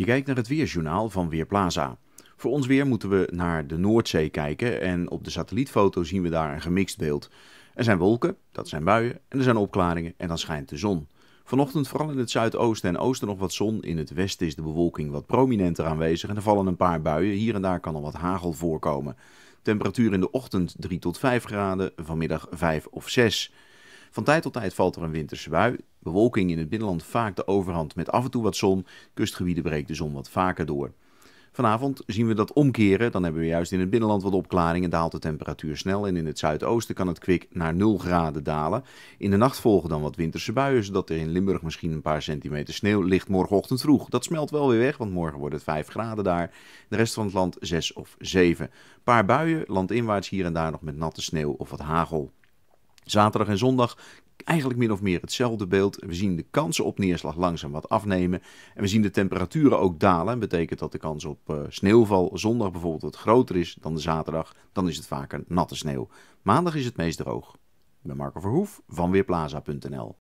Je kijkt naar het weerjournaal van Weerplaza. Voor ons weer moeten we naar de Noordzee kijken en op de satellietfoto zien we daar een gemixt beeld. Er zijn wolken, dat zijn buien, en er zijn opklaringen en dan schijnt de zon. Vanochtend vooral in het zuidoosten en oosten nog wat zon. In het westen is de bewolking wat prominenter aanwezig en er vallen een paar buien. Hier en daar kan al wat hagel voorkomen. Temperatuur in de ochtend 3 tot 5 graden, vanmiddag 5 of 6. Van tijd tot tijd valt er een winterse bui. Bewolking in het binnenland vaak de overhand met af en toe wat zon. Kustgebieden breekt de zon wat vaker door. Vanavond zien we dat omkeren. Dan hebben we juist in het binnenland wat opklaringen. Daalt de temperatuur snel. En in het zuidoosten kan het kwik naar 0 graden dalen. In de nacht volgen dan wat winterse buien. Zodat er in Limburg misschien een paar centimeter sneeuw ligt morgenochtend vroeg. Dat smelt wel weer weg, want morgen wordt het 5 graden daar. De rest van het land 6 of 7. Een paar buien, landinwaarts hier en daar nog met natte sneeuw of wat hagel. Zaterdag en zondag eigenlijk min of meer hetzelfde beeld. We zien de kansen op neerslag langzaam wat afnemen. En we zien de temperaturen ook dalen. Dat betekent dat de kans op eh, sneeuwval zondag bijvoorbeeld wat groter is dan de zaterdag. Dan is het vaker natte sneeuw. Maandag is het meest droog. Ik ben Marco Verhoef van Weerplaza.nl